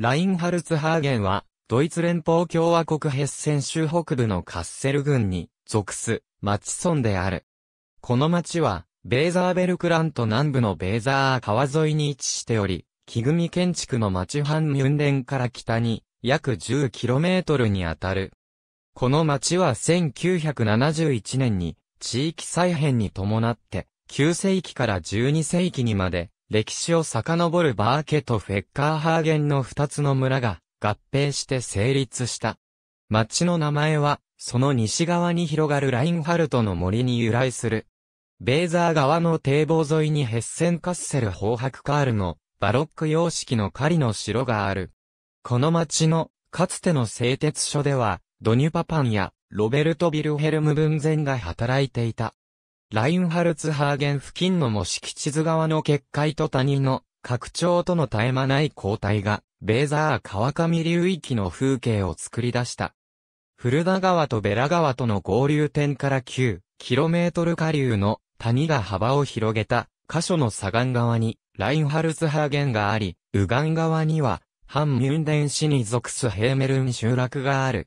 ラインハルツハーゲンは、ドイツ連邦共和国ヘッセン州北部のカッセル郡に属す町村である。この町は、ベーザーベルクラント南部のベーザー川沿いに位置しており、木組建築の町半ンミュンデンから北に約 10km にあたる。この町は1971年に地域再編に伴って9世紀から12世紀にまで歴史を遡るバーケとフェッカーハーゲンの二つの村が合併して成立した。町の名前は、その西側に広がるラインハルトの森に由来する。ベーザー川の堤防沿いにヘッセンカッセル豊白カールのバロック様式の狩りの城がある。この町のかつての製鉄所ではドニュパパンやロベルト・ビルヘルム・ブンゼンが働いていた。ラインハルツハーゲン付近の模式地図側の結界と谷の拡張との絶え間ない交代が、ベーザー川上流域の風景を作り出した。古田川とベラ川との合流点から 9km 下流の谷が幅を広げた箇所の左岸側にラインハルツハーゲンがあり、右岸側には、反ミュンデン市に属すヘーメルン集落がある。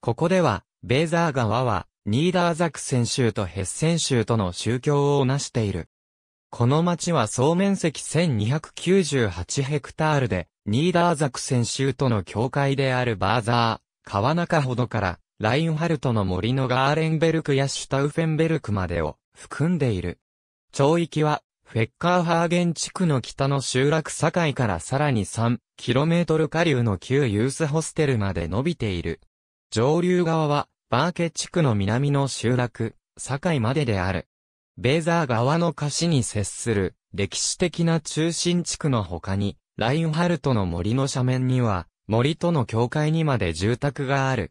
ここでは、ベーザー川は、ニーダーザクセン州とヘッセン州との宗教をなしている。この町は総面積1298ヘクタールで、ニーダーザクセン州との境界であるバーザー、川中ほどから、ラインハルトの森のガーレンベルクやシュタウフェンベルクまでを含んでいる。町域は、フェッカーハーゲン地区の北の集落境からさらに3トル下流の旧ユースホステルまで伸びている。上流側は、バーケ地区の南の集落、境までである。ベーザー川の河岸に接する歴史的な中心地区の他に、ラインハルトの森の斜面には、森との境界にまで住宅がある。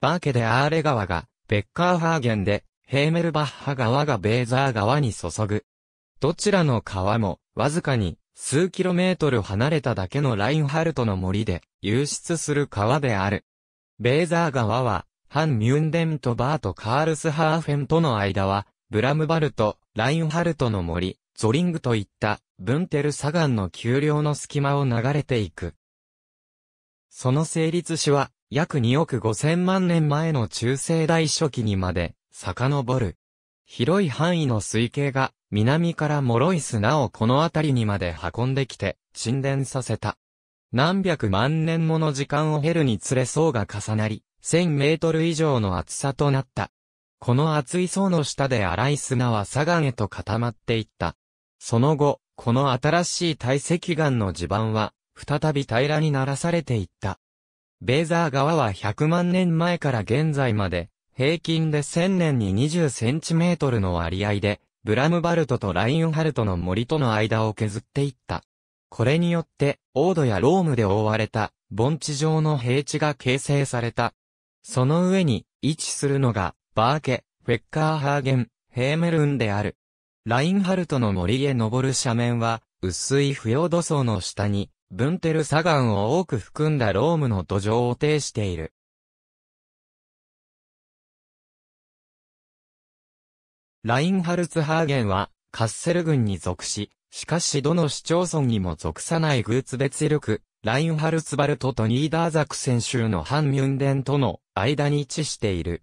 バーケでアーレ川が、ベッカーハーゲンで、ヘーメルバッハ川がベーザー川に注ぐ。どちらの川も、わずかに、数キロメートル離れただけのラインハルトの森で、流出する川である。ベーザー川は、ハン・ミュンデンとバート・カールスハーフェンとの間は、ブラムバルト、ラインハルトの森、ゾリングといった、ブンテル砂岩の丘陵の隙間を流れていく。その成立史は、約2億5千万年前の中世代初期にまで、遡る。広い範囲の水系が、南から脆い砂をこの辺りにまで運んできて、沈殿させた。何百万年もの時間を経るにつれ層が重なり、1000メートル以上の厚さとなった。この厚い層の下で荒い砂は砂岩へと固まっていった。その後、この新しい堆積岩の地盤は、再び平らにならされていった。ベーザー川は100万年前から現在まで、平均で1000年に20センチメートルの割合で、ブラムバルトとラインハルトの森との間を削っていった。これによって、オードやロームで覆われた、盆地上の平地が形成された。その上に位置するのが、バーケ、フェッカーハーゲン、ヘーメルンである。ラインハルトの森へ登る斜面は、薄い不要土層の下に、ブンテル砂岩を多く含んだロームの土壌を呈している。ラインハルツハーゲンは、カッセル群に属し、しかしどの市町村にも属さないグーツ別力、ラインハルツバルトとニーダーザクセン州のハンミュンデンとの間に位置している。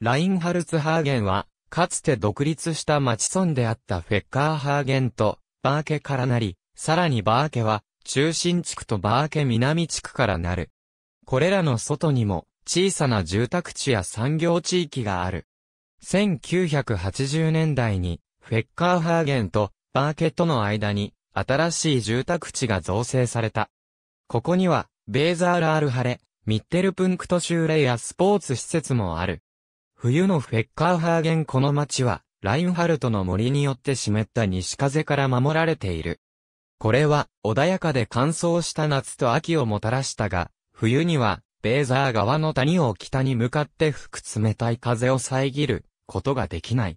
ラインハルツハーゲンは、かつて独立した町村であったフェッカーハーゲンと、バーケからなり、さらにバーケは、中心地区とバーケ南地区からなる。これらの外にも、小さな住宅地や産業地域がある。1980年代に、フェッカーハーゲンとバーケとの間に、新しい住宅地が造成された。ここには、ベーザーラールハレ、ミッテルプンクト州レイやスポーツ施設もある。冬のフェッカーハーゲンこの町は、ラインハルトの森によって湿った西風から守られている。これは、穏やかで乾燥した夏と秋をもたらしたが、冬には、ベーザー川の谷を北に向かって吹く冷たい風を遮ることができない。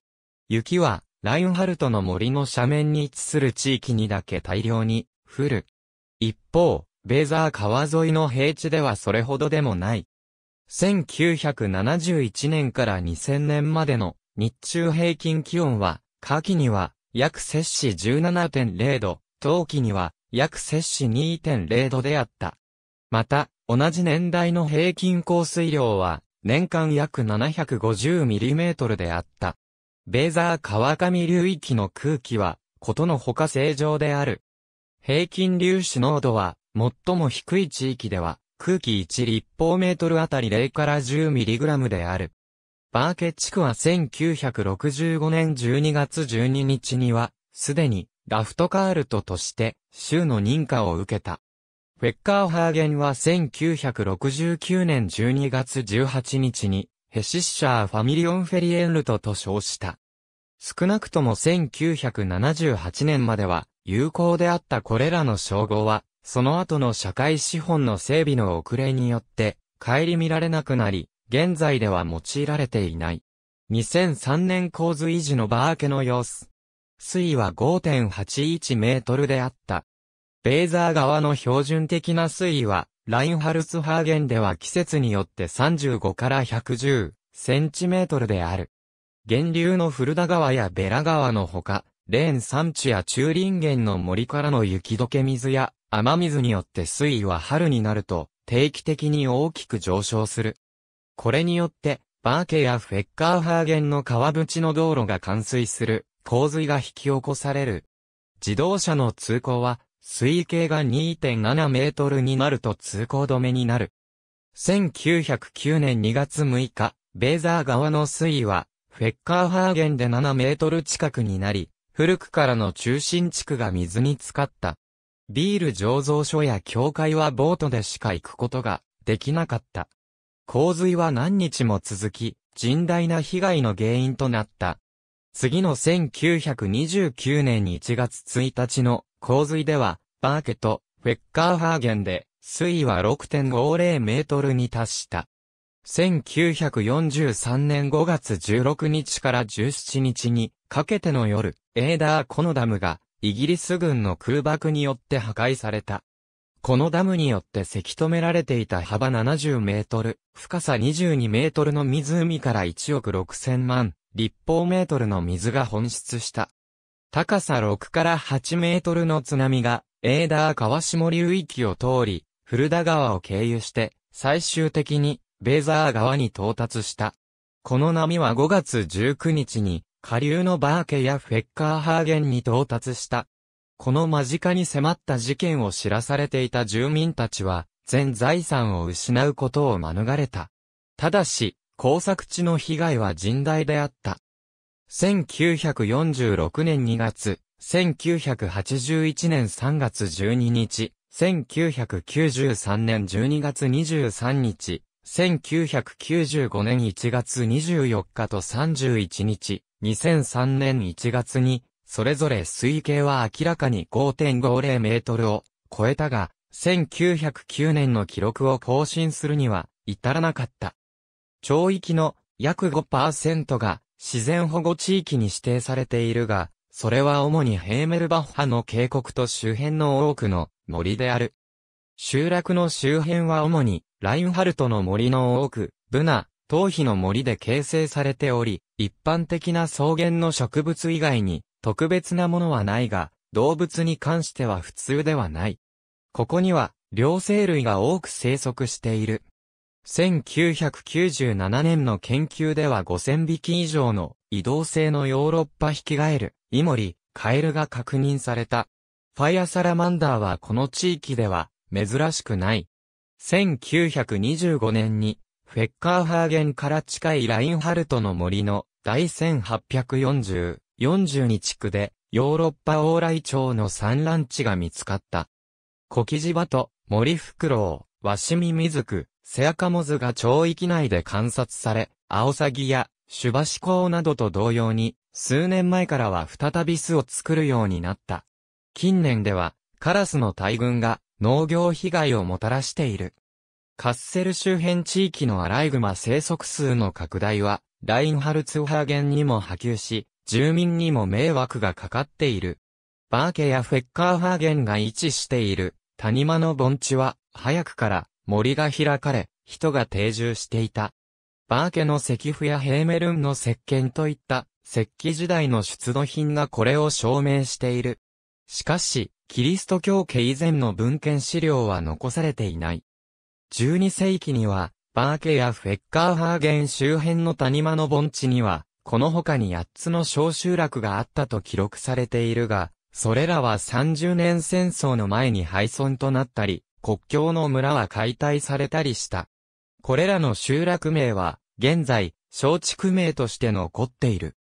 雪は、ラインハルトの森の斜面に位置する地域にだけ大量に降る。一方、ベーザー川沿いの平地ではそれほどでもない。1971年から2000年までの日中平均気温は、夏季には約摂氏17.0度、冬季には約摂氏2.0度であった。また、同じ年代の平均降水量は年間約 750mm であった。ベーザー川上流域の空気は、ことのほか正常である。平均粒子濃度は最も低い地域では、空気1立方メートルあたり0から 10mg である。バーケ地区は1965年12月12日には、すでにラフトカールトとして州の認可を受けた。フェッカーハーゲンは1969年12月18日にヘシッシャーファミリオンフェリエンルトと称した。少なくとも1978年までは有効であったこれらの称号はその後の社会資本の整備の遅れによって、帰り見られなくなり、現在では用いられていない。2003年洪水時のバー家の様子。水位は5.81メートルであった。ベーザー川の標準的な水位は、ラインハルツハーゲンでは季節によって35から110センチメートルである。源流の古田川やベラ川のほか、レーン山地や中林源の森からの雪解け水や雨水によって水位は春になると定期的に大きく上昇する。これによって、バーケやフェッカーハーゲンの川淵の道路が冠水する、洪水が引き起こされる。自動車の通行は、水位計が2.7メートルになると通行止めになる。1909年2月6日、ベーザー川の水位は、フェッカーハーゲンで7メートル近くになり、古くからの中心地区が水に浸かった。ビール醸造所や教会はボートでしか行くことができなかった。洪水は何日も続き、甚大な被害の原因となった。次の1929年1月1日の洪水では、バーケとフェッカーハーゲンで水位は6.50メートルに達した。1943年5月16日から17日にかけての夜、エーダー・コのダムが、イギリス軍の空爆によって破壊された。このダムによってせき止められていた幅70メートル、深さ22メートルの湖から1億6000万立方メートルの水が噴出した。高さ6から8メートルの津波が、エーダー川下流域を通り、古田川を経由して、最終的に、ベーザー川に到達した。この波は5月19日に、下流のバーケやフェッカーハーゲンに到達した。この間近に迫った事件を知らされていた住民たちは、全財産を失うことを免れた。ただし、工作地の被害は甚大であった。1946年2月、1981年3月12日、1993年12月23日、1995年1月24日と31日、2003年1月に、それぞれ推計は明らかに5.50メートルを超えたが、1909年の記録を更新するには至らなかった。町域の約5%が自然保護地域に指定されているが、それは主にヘーメルバッハの渓谷と周辺の多くの森である。集落の周辺は主にラインハルトの森の多く、ブナ、頭皮の森で形成されており、一般的な草原の植物以外に特別なものはないが、動物に関しては普通ではない。ここには、両生類が多く生息している。1997年の研究では5000匹以上の移動性のヨーロッパヒキガエル、イモリ、カエルが確認された。ファイアサラマンダーはこの地域では珍しくない。1925年にフェッカーハーゲンから近いラインハルトの森の第1840、42地区でヨーロッパ往来町の産卵地が見つかった。小木島と森フクロウ、ワシミミズク、セアカモズが町域内で観察され、アオサギやシュバシコウなどと同様に、数年前からは再び巣を作るようになった。近年では、カラスの大群が農業被害をもたらしている。カッセル周辺地域のアライグマ生息数の拡大は、ラインハルツハーゲンにも波及し、住民にも迷惑がかかっている。バーケやフェッカーハーゲンが位置している谷間の盆地は、早くから森が開かれ、人が定住していた。バーケの石符やヘーメルンの石鹸といった石器時代の出土品がこれを証明している。しかし、キリスト教家以前の文献資料は残されていない。12世紀には、バーケやフェッカーハーゲン周辺の谷間の盆地には、この他に8つの小集落があったと記録されているが、それらは30年戦争の前に廃村となったり、国境の村は解体されたりした。これらの集落名は、現在、小畜名として残っている。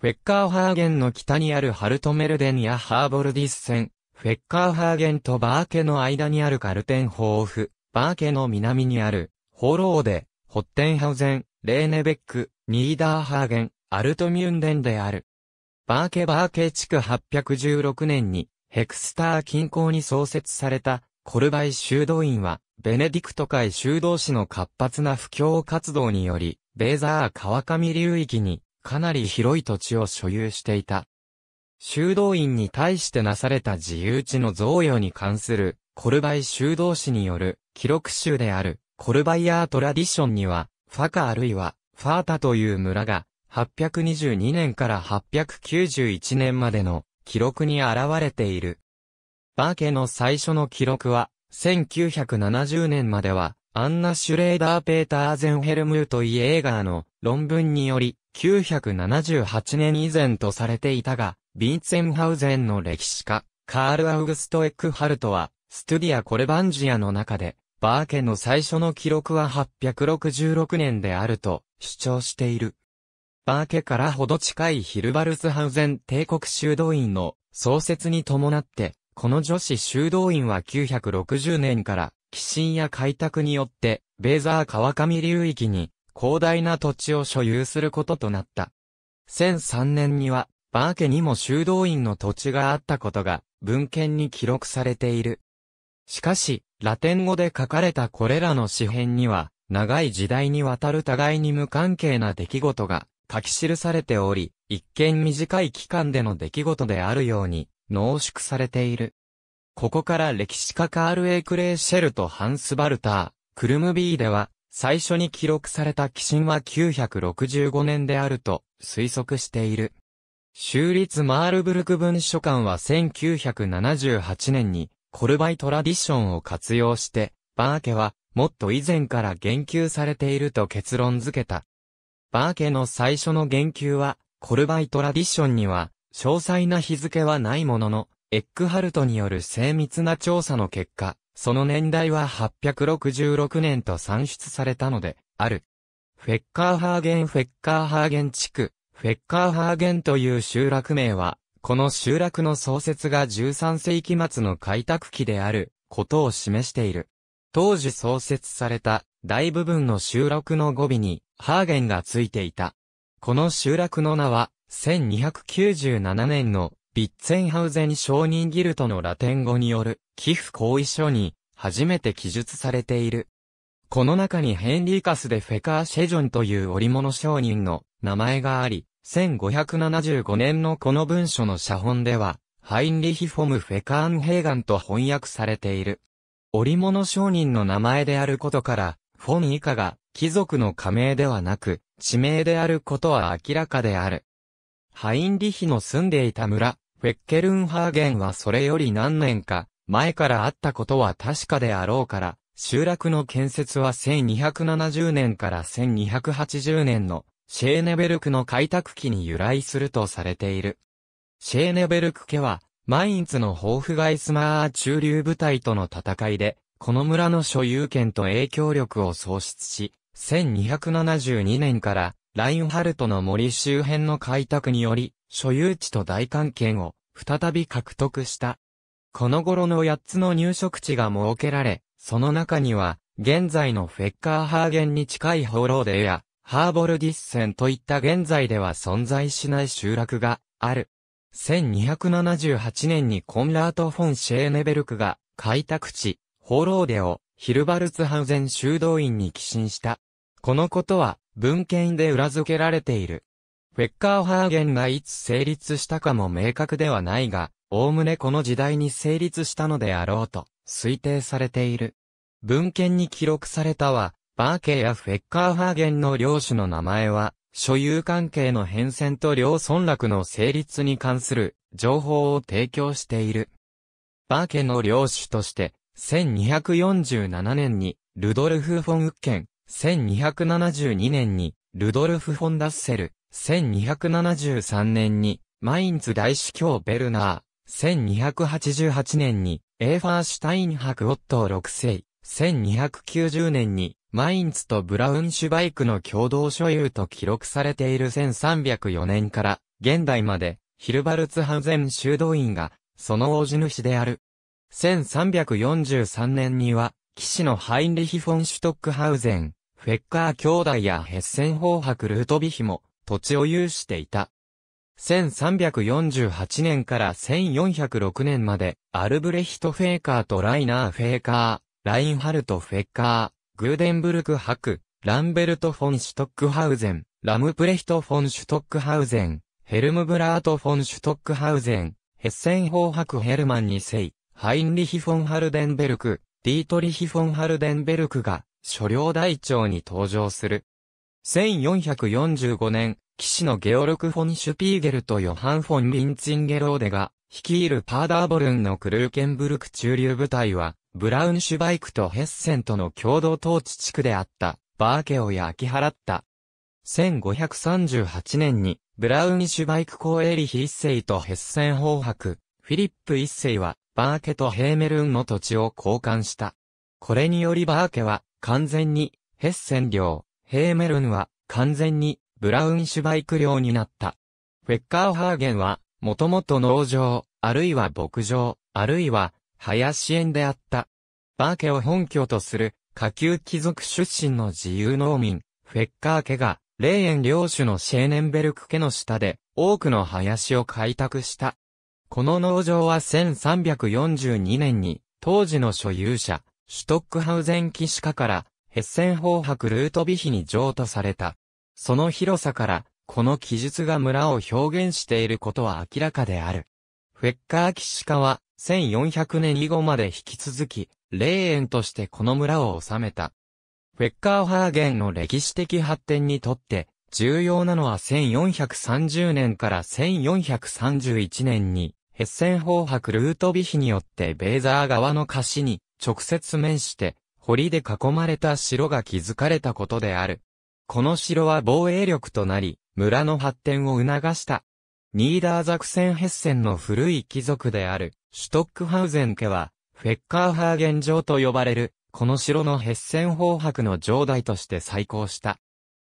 フェッカーハーゲンの北にあるハルトメルデンやハーボルディス線、フェッカーハーゲンとバーケの間にあるカルテンホーフ、バーケの南にある、ホローデ、ホッテンハウゼン、レーネベック、ニーダーハーゲン、アルトミュンデンである。バーケバーケ地区816年に、ヘクスター近郊に創設された、コルバイ修道院は、ベネディクト会修道士の活発な布教活動により、ベーザー川上流域に、かなり広い土地を所有していた。修道院に対してなされた自由地の贈与に関する、コルバイ修道士による記録集であるコルバイアートラディションには、ファカあるいはファータという村が、822年から891年までの記録に現れている。バーケの最初の記録は、1970年までは、アンナ・シュレーダー・ペーター・ゼンヘルムーとイ・エーガーの論文により、978年以前とされていたが、ビンツェンハウゼンの歴史家、カール・アウグスト・エックハルトは、ストゥディア・コレバンジアの中で、バーケの最初の記録は866年であると主張している。バーケからほど近いヒルバルスハウゼン帝国修道院の創設に伴って、この女子修道院は960年から寄進や開拓によって、ベーザー川上流域に広大な土地を所有することとなった。1003年には、バーケにも修道院の土地があったことが文献に記録されている。しかし、ラテン語で書かれたこれらの詩編には、長い時代にわたる互いに無関係な出来事が書き記されており、一見短い期間での出来事であるように濃縮されている。ここから歴史家カール・エクレーシェルとハンス・バルター、クルムビーでは、最初に記録された寄進は965年であると推測している。州立マールブルク文書館は1978年にコルバイトラディションを活用して、バーケは、もっと以前から言及されていると結論付けた。バーケの最初の言及は、コルバイトラディションには、詳細な日付はないものの、エックハルトによる精密な調査の結果、その年代は866年と算出されたので、ある。フェッカーハーゲンフェッカーハーゲン地区、フェッカーハーゲンという集落名は、この集落の創設が13世紀末の開拓期であることを示している。当時創設された大部分の集落の語尾にハーゲンがついていた。この集落の名は1297年のビッツェンハウゼン承認ギルトのラテン語による寄付行為書に初めて記述されている。この中にヘンリーカスでフェカーシェジョンという織物商人の名前があり、1575年のこの文書の写本では、ハインリヒ・フォム・フェカーン・ヘーガンと翻訳されている。織物商人の名前であることから、フォン以下が貴族の加盟ではなく、地名であることは明らかである。ハインリヒの住んでいた村、フェッケルンハーゲンはそれより何年か前からあったことは確かであろうから、集落の建設は1270年から1280年のシェーネベルクの開拓期に由来するとされている。シェーネベルク家は、マインツのホーフガイスマー中流部隊との戦いで、この村の所有権と影響力を喪失し、1272年からラインハルトの森周辺の開拓により、所有地と大関係を再び獲得した。この頃の8つの入植地が設けられ、その中には、現在のフェッカーハーゲンに近いホーローデや、ハーボルディッセンといった現在では存在しない集落がある。1278年にコンラート・フォン・シェーネベルクが開拓地、ホローデをヒルバルツハウゼン修道院に寄進した。このことは文献で裏付けられている。フェッカーハーゲンがいつ成立したかも明確ではないが、おおむねこの時代に成立したのであろうと推定されている。文献に記録されたは、バーケやフェッカーファーゲンの領主の名前は、所有関係の変遷と領村落の成立に関する情報を提供している。バーケの領主として、1247年にルドルフ・フォン・ウッケン、1272年にルドルフ・フォン・ダッセル、1273年にマインツ大司教ベルナー、1288年にエーファーシュタイン伯オットー6世、1290年にマインツとブラウンシュバイクの共同所有と記録されている1304年から現代までヒルバルツハウゼン修道院がその王子主である。1343年には騎士のハインリヒ・フォン・シュトックハウゼン、フェッカー兄弟やヘッセンホーハク・ルートビヒも土地を有していた。1348年から1406年まで、アルブレヒト・フェーカーとライナー・フェーカー、ラインハルト・フェッカー、グーデンブルクハク、ランベルト・フォン・シュトックハウゼン、ラムプレヒト・フォン・シュトックハウゼン、ヘルムブラート・フォン・シュトックハウゼン、ヘッセンホーハク・ヘルマン2世、ハインリヒ・フォン・ハルデンベルク、ディートリヒ・フォン・ハルデンベルクが、所領台帳に登場する。1445年、騎士のゲオルク・フォン・シュピーゲルとヨハン・フォン・リンツィンゲローデが、率いるパーダーボルンのクルーケンブルク中流部隊は、ブラウンシュバイクとヘッセンとの共同統治地区であった、バーケオや秋払った。1538年に、ブラウンシュバイク公エリヒ一世とヘッセン法白、フィリップ一世は、バーケとヘーメルンの土地を交換した。これによりバーケは、完全に、ヘッセン領、ヘーメルンは、完全に、ブラウンシュバイク領になった。フェッカーハーゲンは、もともと農場、あるいは牧場、あるいは林園であった。バー家を本拠とする下級貴族出身の自由農民、フェッカー家が、霊園領主のシェーネンベルク家の下で、多くの林を開拓した。この農場は1342年に、当時の所有者、シュトックハウゼン騎士家から、ヘッセン法白ルートビヒに譲渡された。その広さから、この記述が村を表現していることは明らかである。フェッカー士川は、1400年以後まで引き続き、霊園としてこの村を治めた。フェッカーハーゲンの歴史的発展にとって、重要なのは1430年から1431年に、ヘッセン法白ルートビヒによってベーザー側の河岸に直接面して、堀で囲まれた城が築かれたことである。この城は防衛力となり、村の発展を促したニーダーザクセンヘッセンの古い貴族である、シュトックハウゼン家は、フェッカーハーゲン城と呼ばれる、この城のヘッセン法博の城代として再興した。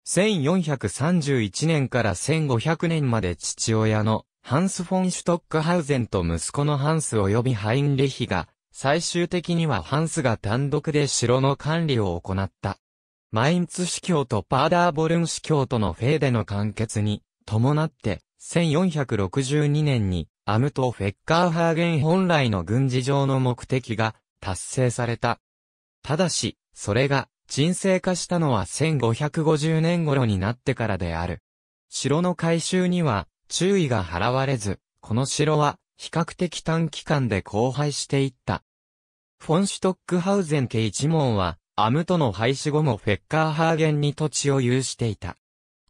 1431年から1500年まで父親のハンス・フォン・シュトックハウゼンと息子のハンス及びハインリヒが、最終的にはハンスが単独で城の管理を行った。マインツ司教とパーダーボルン司教とのフェーデの完結に、伴って、1462年にアムト・フェッカーハーゲン本来の軍事上の目的が達成された。ただし、それが沈静化したのは1550年頃になってからである。城の改修には注意が払われず、この城は比較的短期間で荒廃していった。フォンシュトックハウゼン家一門は、アムトの廃止後もフェッカーハーゲンに土地を有していた。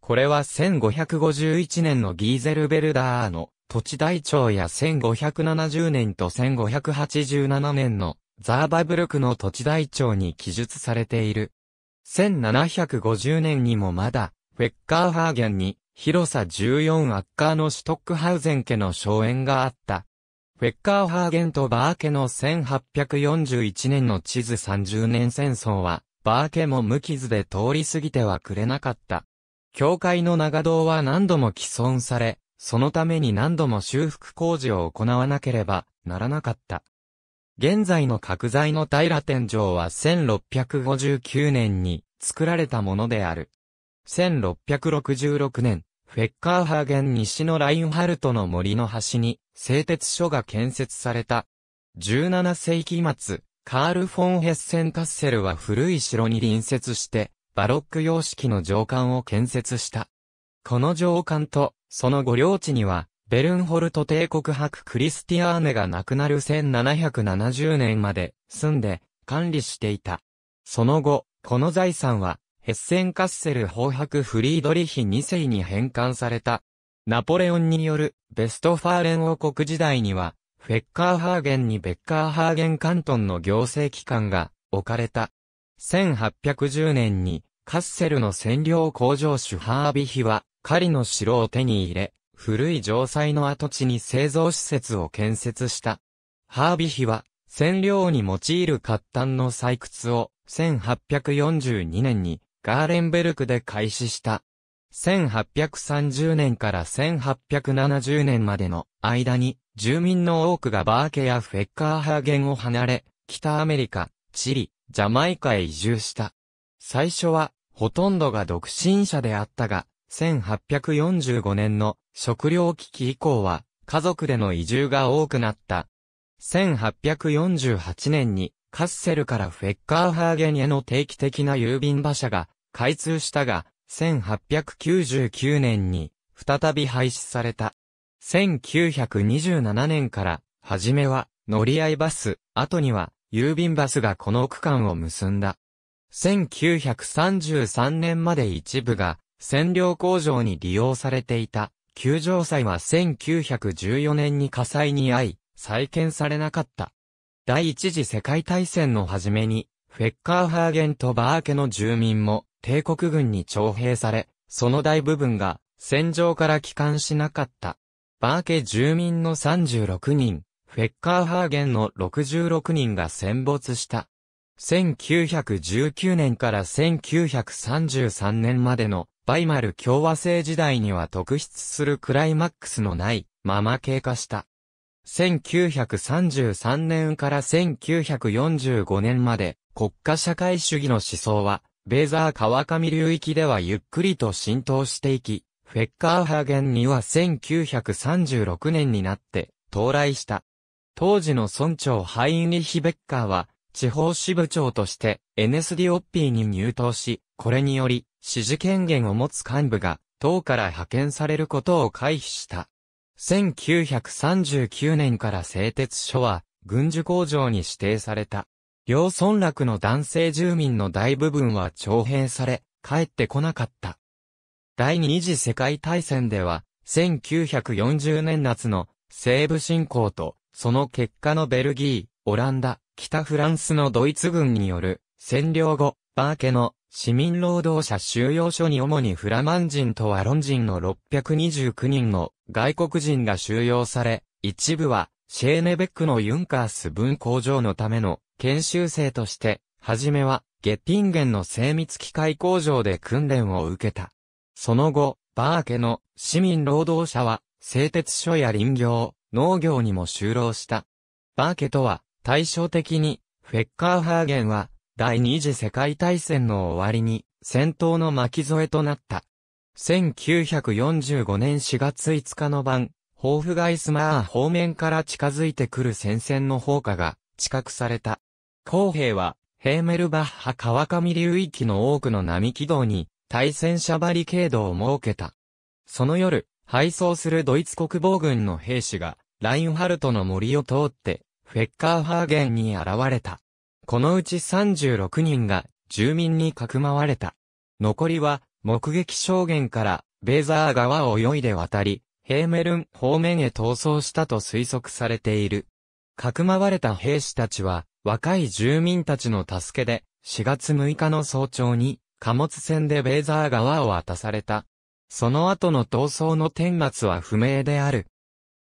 これは1551年のギーゼルベルダーの土地台帳や1570年と1587年のザーバブルクの土地台帳に記述されている。1750年にもまだ、フェッカーハーゲンに広さ14アッカーのシュトックハウゼン家の荘園があった。フェッカーハーゲンとバー家の1841年の地図30年戦争は、バー家も無傷で通り過ぎてはくれなかった。教会の長堂は何度も既存され、そのために何度も修復工事を行わなければならなかった。現在の角材の平天井は1659年に作られたものである。1666年、フェッカーハーゲン西のラインハルトの森の端に製鉄所が建設された。17世紀末、カール・フォン・ヘッセン・カッセルは古い城に隣接して、バロック様式の城官を建設した。この城官と、その御領地には、ベルンホルト帝国博クリスティアーネが亡くなる1770年まで住んで管理していた。その後、この財産は、ヘッセンカッセル法伯フリードリヒ2世に返還された。ナポレオンによるベストファーレン王国時代には、フェッカーハーゲンにベッカーハーゲン関東の行政機関が置かれた。1810年にカッセルの占領工場主ハービヒは、狩りの城を手に入れ、古い城塞の跡地に製造施設を建設した。ハービヒは、占領に用いる活炭の採掘を、1842年に、ガーレンベルクで開始した。1830年から1870年までの間に、住民の多くがバーケやフェッカーハーゲンを離れ、北アメリカ、チリ、ジャマイカへ移住した。最初は、ほとんどが独身者であったが、1845年の食糧危機以降は家族での移住が多くなった。1848年にカッセルからフェッカーハーゲンへの定期的な郵便馬車が開通したが、1899年に再び廃止された。1927年から初めは乗り合いバス、後には郵便バスがこの区間を結んだ。1933年まで一部が占領工場に利用されていた、球場祭は1914年に火災に遭い、再建されなかった。第一次世界大戦の初めに、フェッカーハーゲンとバー家の住民も帝国軍に徴兵され、その大部分が戦場から帰還しなかった。バー家住民の36人、フェッカーハーゲンの66人が戦没した。1919年から1933年までのバイマル共和制時代には特筆するクライマックスのないまま経過した。1933年から1945年まで国家社会主義の思想は、ベーザー川上流域ではゆっくりと浸透していき、フェッカーハーゲンには1936年になって到来した。当時の村長ハインリヒ・ベッカーは、地方支部長として、NSDOP に入党し、これにより、指示権限を持つ幹部が、党から派遣されることを回避した。1939年から製鉄所は、軍需工場に指定された。両村落の男性住民の大部分は徴兵され、帰ってこなかった。第二次世界大戦では、1940年夏の西部侵攻と、その結果のベルギー、オランダ、北フランスのドイツ軍による占領後、バーケの市民労働者収容所に主にフラマン人とワロン人の629人の外国人が収容され、一部はシェーネベックのユンカース文工場のための研修生として、はじめはゲッティンゲンの精密機械工場で訓練を受けた。その後、バーケの市民労働者は製鉄所や林業、農業にも就労した。バーケとは対照的に、フェッカーハーゲンは、第二次世界大戦の終わりに、戦闘の巻き添えとなった。1945年4月5日の晩、ホーフガイスマー方面から近づいてくる戦線の砲火が、知覚された。公兵は、ヘーメルバッハ川上流域の多くの並木道に、対戦車バリケードを設けた。その夜、配送するドイツ国防軍の兵士が、ラインハルトの森を通って、フェッカーハーゲンに現れた。このうち36人が住民にかくまわれた。残りは目撃証言からベーザー川を泳いで渡り、ヘーメルン方面へ逃走したと推測されている。かくまわれた兵士たちは若い住民たちの助けで4月6日の早朝に貨物船でベーザー川を渡された。その後の逃走の顛末は不明である。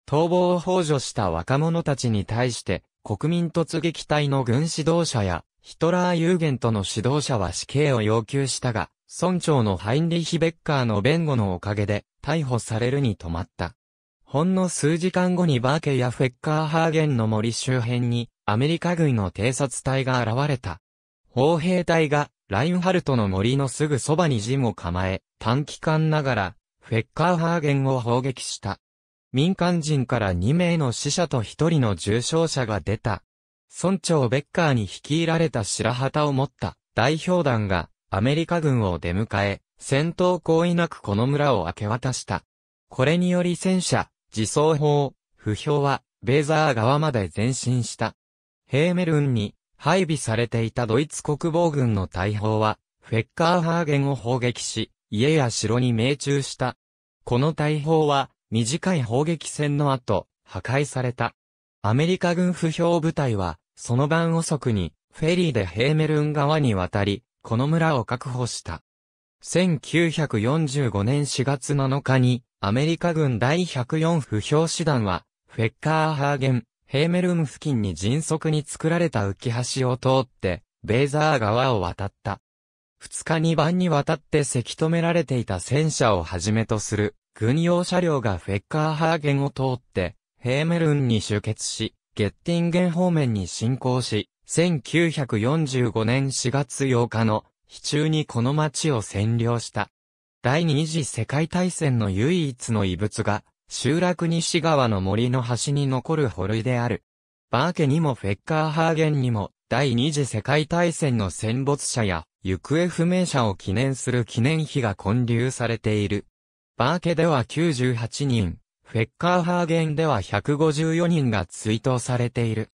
逃亡を幇助した若者たちに対して、国民突撃隊の軍指導者や、ヒトラー・ユーゲントの指導者は死刑を要求したが、村長のハインリヒ・ベッカーの弁護のおかげで、逮捕されるに止まった。ほんの数時間後にバーケやフェッカーハーゲンの森周辺に、アメリカ軍の偵察隊が現れた。砲兵隊が、ラインハルトの森のすぐそばに陣を構え、短期間ながら、フェッカーハーゲンを砲撃した。民間人から2名の死者と1人の重傷者が出た。村長ベッカーに率いられた白旗を持った代表団がアメリカ軍を出迎え、戦闘行為なくこの村を明け渡した。これにより戦車、自走砲、不評はベーザー側まで前進した。ヘーメルンに配備されていたドイツ国防軍の大砲はフェッカーハーゲンを砲撃し、家や城に命中した。この大砲は短い砲撃戦の後、破壊された。アメリカ軍不評部隊は、その晩遅くに、フェリーでヘーメルン川に渡り、この村を確保した。1945年4月7日に、アメリカ軍第104不評師団は、フェッカーハーゲン、ヘーメルン付近に迅速に作られた浮橋を通って、ベーザー川を渡った。2日に晩に渡ってせき止められていた戦車をはじめとする軍用車両がフェッカーハーゲンを通って、ヘーメルンに集結し、ゲッティンゲン方面に進行し、1945年4月8日の、市中にこの町を占領した。第二次世界大戦の唯一の遺物が、集落西側の森の端に残る堀である。バーケにもフェッカーハーゲンにも、第二次世界大戦の戦没者や、行方不明者を記念する記念碑が建立されている。バーケでは98人、フェッカーハーゲンでは154人が追悼されている。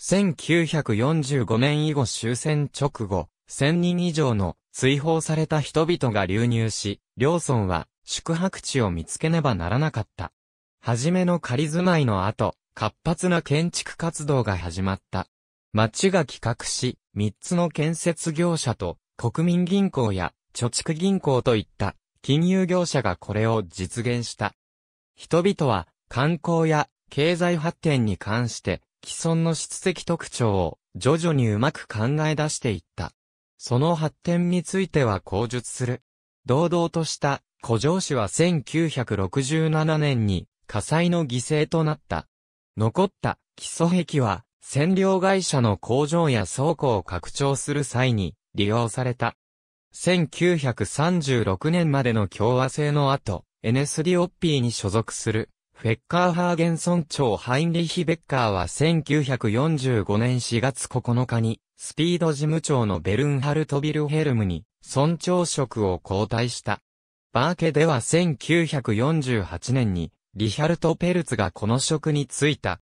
1945年以後終戦直後、1000人以上の追放された人々が流入し、両村は宿泊地を見つけねばならなかった。はじめの仮住まいの後、活発な建築活動が始まった。町が企画し、3つの建設業者と国民銀行や貯蓄銀行といった金融業者がこれを実現した。人々は観光や経済発展に関して既存の質的特徴を徐々にうまく考え出していった。その発展については口述する。堂々とした古城市は1967年に火災の犠牲となった。残った基礎壁は占領会社の工場や倉庫を拡張する際に利用された。1936年までの共和制の後、n s d オッピーに所属する、フェッカーハーゲン村長ハインリヒ・ベッカーは1945年4月9日に、スピード事務長のベルンハルト・ビルヘルムに、村長職を交代した。バーケでは1948年に、リヒャルト・ペルツがこの職に就いた。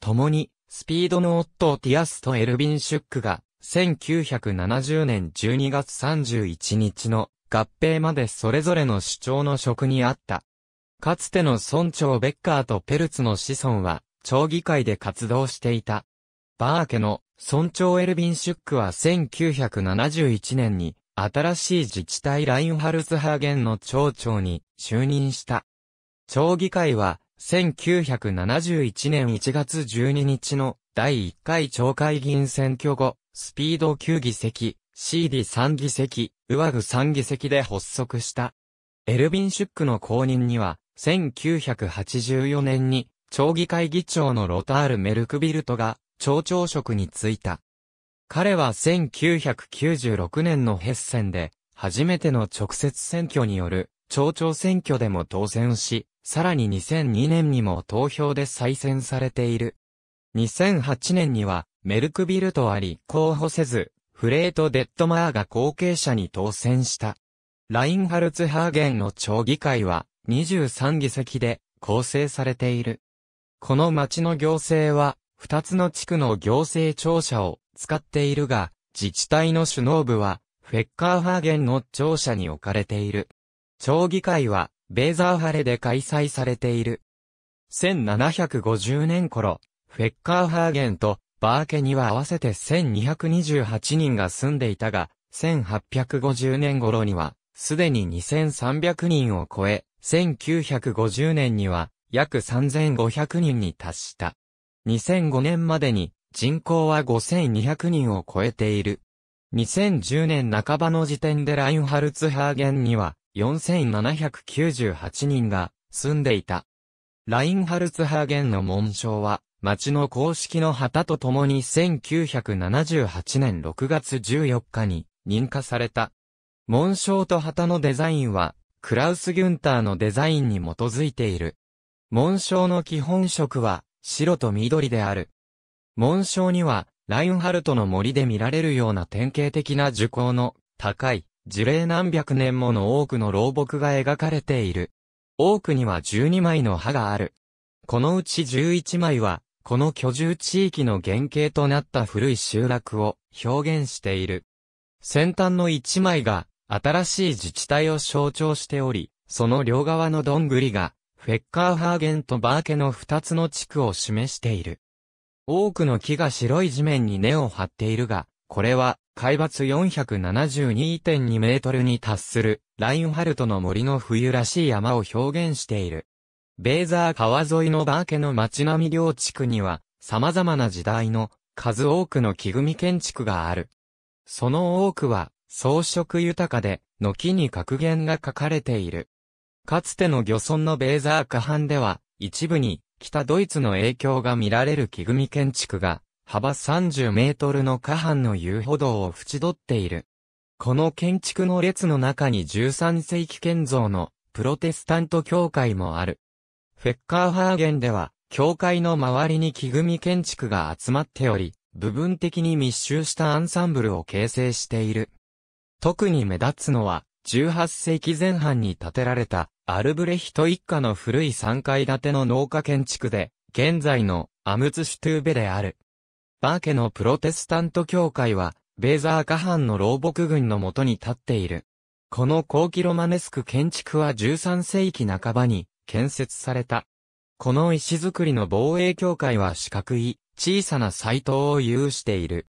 共に、スピードの夫ティアスとエルビン・シュックが、1970年12月31日の合併までそれぞれの主張の職にあった。かつての村長ベッカーとペルツの子孫は、町議会で活動していた。バー家の村長エルビン・シュックは1971年に、新しい自治体ラインハルツハーゲンの町長に就任した。町議会は、1971年1月12日の第1回町会議員選挙後、スピード9議席、CD3 議席、ウワグ3議席で発足した。エルビン・シュックの後任には、1984年に、町議会議長のロタール・メルクビルトが、町長職に就いた。彼は1996年のヘッセンで、初めての直接選挙による、町長選挙でも当選し、さらに2002年にも投票で再選されている。2008年には、メルクビルとあり候補せず、フレート・デッドマーが後継者に当選した。ラインハルツハーゲンの町議会は23議席で構成されている。この町の行政は2つの地区の行政庁舎を使っているが、自治体の首脳部はフェッカーハーゲンの庁舎に置かれている。町議会はベーザーハレで開催されている。1750年頃、フェッカーハーゲンとバーケには合わせて1228人が住んでいたが、1850年頃には、すでに2300人を超え、1950年には約3500人に達した。2005年までに人口は5200人を超えている。2010年半ばの時点でラインハルツハーゲンには4798人が住んでいた。ラインハルツハーゲンの紋章は町の公式の旗と共に1978年6月14日に認可された。紋章と旗のデザインは、クラウス・ギュンターのデザインに基づいている。紋章の基本色は、白と緑である。紋章には、ラインハルトの森で見られるような典型的な樹高の高い、樹齢何百年もの多くの老木が描かれている。多くには12枚の葉がある。このうち11枚はこの居住地域の原型となった古い集落を表現している。先端の一枚が新しい自治体を象徴しており、その両側のどんぐりがフェッカーハーゲンとバーケの二つの地区を示している。多くの木が白い地面に根を張っているが、これは海抜472.2メートルに達するラインハルトの森の冬らしい山を表現している。ベーザー川沿いのバーケの街並み両地区には、様々な時代の数多くの木組み建築がある。その多くは、装飾豊かで、軒に格言が書かれている。かつての漁村のベーザー下半では、一部に、北ドイツの影響が見られる木組み建築が、幅30メートルの下半の遊歩道を縁取っている。この建築の列の中に13世紀建造のプロテスタント教会もある。フェッカーハーゲンでは、教会の周りに木組み建築が集まっており、部分的に密集したアンサンブルを形成している。特に目立つのは、18世紀前半に建てられた、アルブレヒト一家の古い3階建ての農家建築で、現在のアムツシュトゥーベである。バーケのプロテスタント教会は、ベーザー下半の老木軍のもとに立っている。この高キロマネスク建築は13世紀半ばに建設された。この石造りの防衛協会は四角い小さなサイトを有している。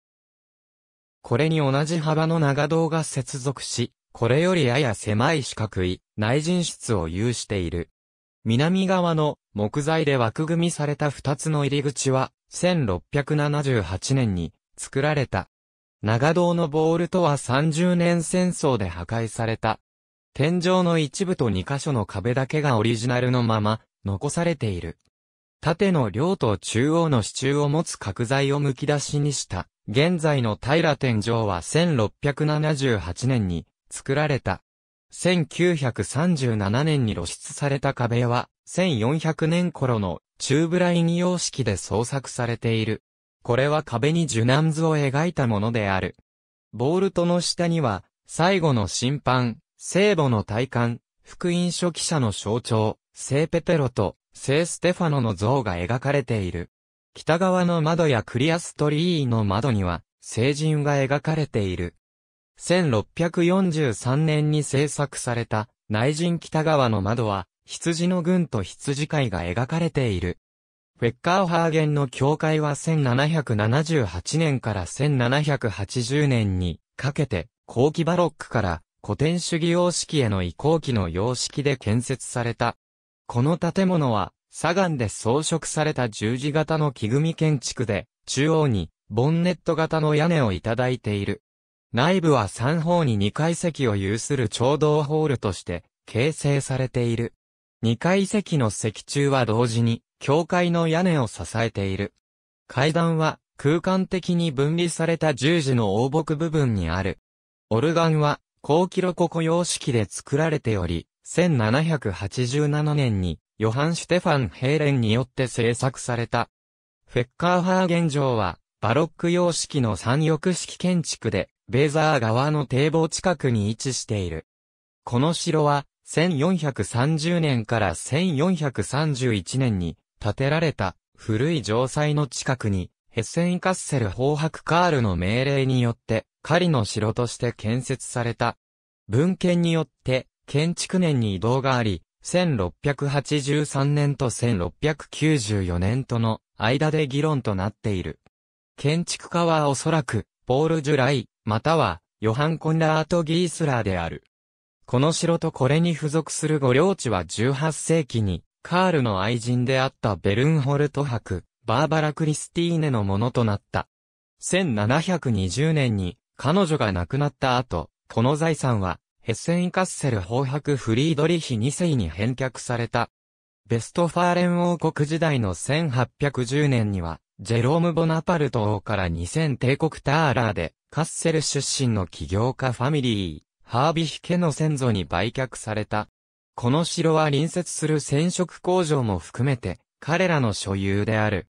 これに同じ幅の長堂が接続し、これよりやや狭い四角い内陣室を有している。南側の木材で枠組みされた二つの入り口は1678年に作られた。長堂のボールとは30年戦争で破壊された天井の一部と二箇所の壁だけがオリジナルのまま、残されている。縦の両と中央の支柱を持つ角材を剥き出しにした。現在の平天井は1678年に作られた。1937年に露出された壁は1400年頃のチューブライン様式で創作されている。これは壁に受難図を描いたものである。ボールトの下には最後の審判聖母の体感、福音書記者の象徴、聖ペテロと聖ステファノの像が描かれている。北側の窓やクリアストリーの窓には、聖人が描かれている。1643年に制作された、内陣北側の窓は、羊の群と羊飼いが描かれている。フェッカーハーゲンの教会は1778年から1780年にかけて後期バロックから古典主義様式への移行期の様式で建設された。この建物は、砂岩で装飾された十字型の木組建築で、中央に、ボンネット型の屋根をいただいている。内部は三方に二階席を有する長道ホールとして、形成されている。二階席の席柱は同時に、教会の屋根を支えている。階段は、空間的に分離された十字の大木部分にある。オルガンは、高記録雇様式で作られており、1787年にヨハン・シュテファン・ヘーレンによって制作された。フェッカーハーゲン城は、バロック様式の三翼式建築で、ベーザー川の堤防近くに位置している。この城は、1430年から1431年に建てられた古い城塞の近くに、ヘッセンカッセルホーハク・カールの命令によって狩りの城として建設された。文献によって、建築年に移動があり、1683年と1694年との間で議論となっている。建築家はおそらく、ポール・ジュライ、または、ヨハン・コンラート・ギースラーである。この城とこれに付属する御領地は18世紀に、カールの愛人であったベルンホルト博、バーバラ・クリスティーネのものとなった。1720年に彼女が亡くなった後、この財産は、ヘッセン・カッセルハク・フリードリヒ2世に返却された。ベストファーレン王国時代の1810年には、ジェローム・ボナパルト王から2000帝国ターラーで、カッセル出身の起業家ファミリー、ハービヒ家の先祖に売却された。この城は隣接する染色工場も含めて、彼らの所有である。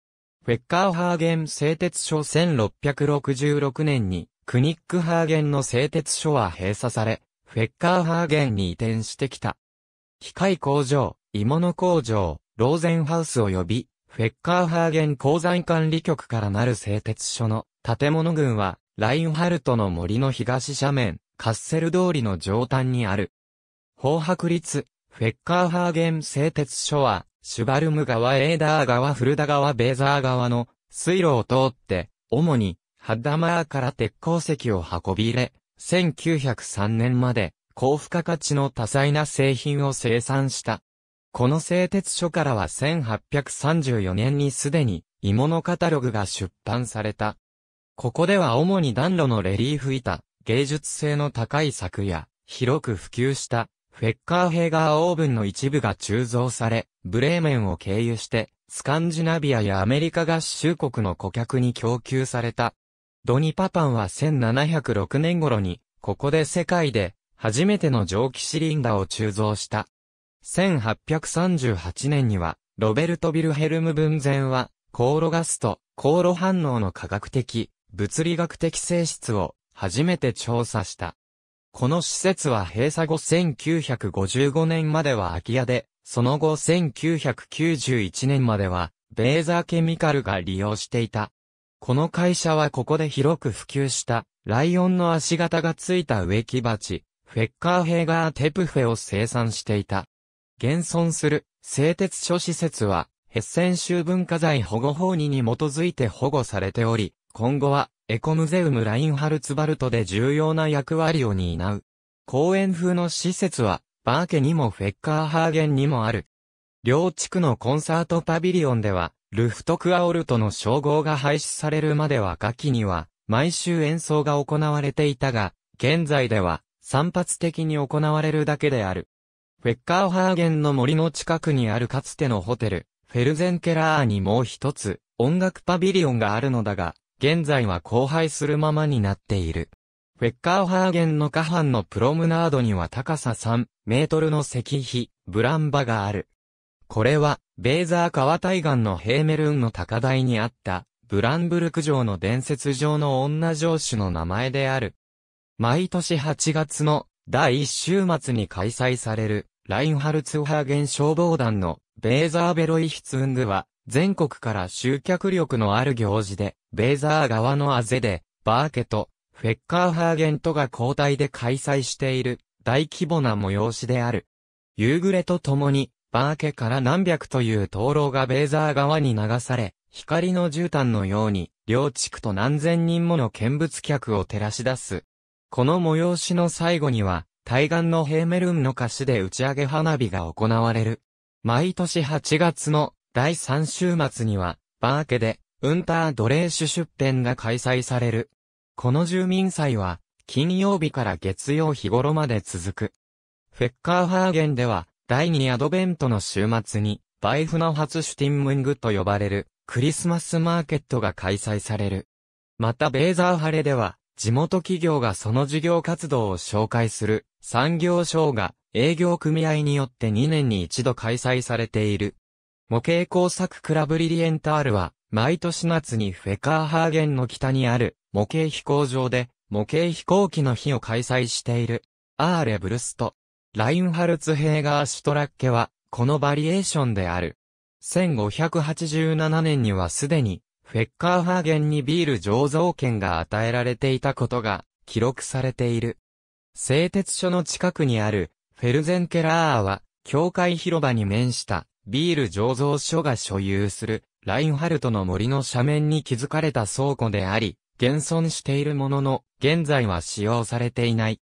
フェッカーハーゲン製鉄所1666年に、クニックハーゲンの製鉄所は閉鎖され、フェッカーハーゲンに移転してきた。機械工場、鋳物工場、ローゼンハウス及び、フェッカーハーゲン鉱山管理局からなる製鉄所の建物群は、ラインハルトの森の東斜面、カッセル通りの上端にある。法白立、フェッカーハーゲン製鉄所は、シュバルム川エーダー川フルダ川ベーザー川の水路を通って、主にハッダマーから鉄鉱石を運び入れ、1903年まで高付加価値の多彩な製品を生産した。この製鉄所からは1834年にすでに芋のカタログが出版された。ここでは主に暖炉のレリーフ板、芸術性の高い作や、広く普及したフェッカーヘーガーオーブンの一部が鋳造され、ブレーメンを経由して、スカンジナビアやアメリカ合衆国の顧客に供給された。ドニパパンは1706年頃に、ここで世界で、初めての蒸気シリンダを鋳造した。1838年には、ロベルト・ビルヘルム・文前は、高炉ガスと高炉反応の科学的、物理学的性質を初めて調査した。この施設は閉鎖後1955年までは空き家で、その後1991年までは、ベーザーケミカルが利用していた。この会社はここで広く普及した、ライオンの足型がついた植木鉢、フェッカーヘーガーテプフェを生産していた。現存する製鉄所施設は、ヘッセン州文化財保護法にに基づいて保護されており、今後はエコムゼウムラインハルツバルトで重要な役割を担う。公園風の施設は、バーケにもフェッカーハーゲンにもある。両地区のコンサートパビリオンでは、ルフトクアオルトの称号が廃止されるまでは夏季には、毎週演奏が行われていたが、現在では、散発的に行われるだけである。フェッカーハーゲンの森の近くにあるかつてのホテル、フェルゼンケラーにもう一つ、音楽パビリオンがあるのだが、現在は荒廃するままになっている。フェッカーハーゲンの下半のプロムナードには高さ3メートルの石碑、ブランバがある。これは、ベーザー川対岸のヘーメルンの高台にあった、ブランブルク城の伝説上の女城主の名前である。毎年8月の第1週末に開催される、ラインハルツハーゲン消防団のベーザーベロイヒツングは、全国から集客力のある行事で、ベーザー側のあぜで、バーケと、フェッカーハーゲンとが交代で開催している、大規模な催しである。夕暮れとともに、バーケから何百という灯籠がベーザー側に流され、光の絨毯のように、両地区と何千人もの見物客を照らし出す。この催しの最後には、対岸のヘーメルンの歌詞で打ち上げ花火が行われる。毎年8月の第3週末には、バーケで、ウンタードレーシュ出展が開催される。この住民祭は、金曜日から月曜日頃まで続く。フェッカーハーゲンでは、第二アドベントの週末に、バイフナハツシュティンムングと呼ばれる、クリスマスマーケットが開催される。またベーザーハレでは、地元企業がその事業活動を紹介する、産業省が営業組合によって2年に一度開催されている。模型工作クラブリリエンタールは、毎年夏にフェカーハーゲンの北にある模型飛行場で模型飛行機の日を開催している。アーレブルスト。ラインハルツ・ヘーガー・シュトラッケは、このバリエーションである。1587年にはすでに、フェッカーハーゲンにビール醸造権が与えられていたことが記録されている。製鉄所の近くにあるフェルゼンケラーは、教会広場に面したビール醸造所が所有するラインハルトの森の斜面に築かれた倉庫であり、現存しているものの、現在は使用されていない。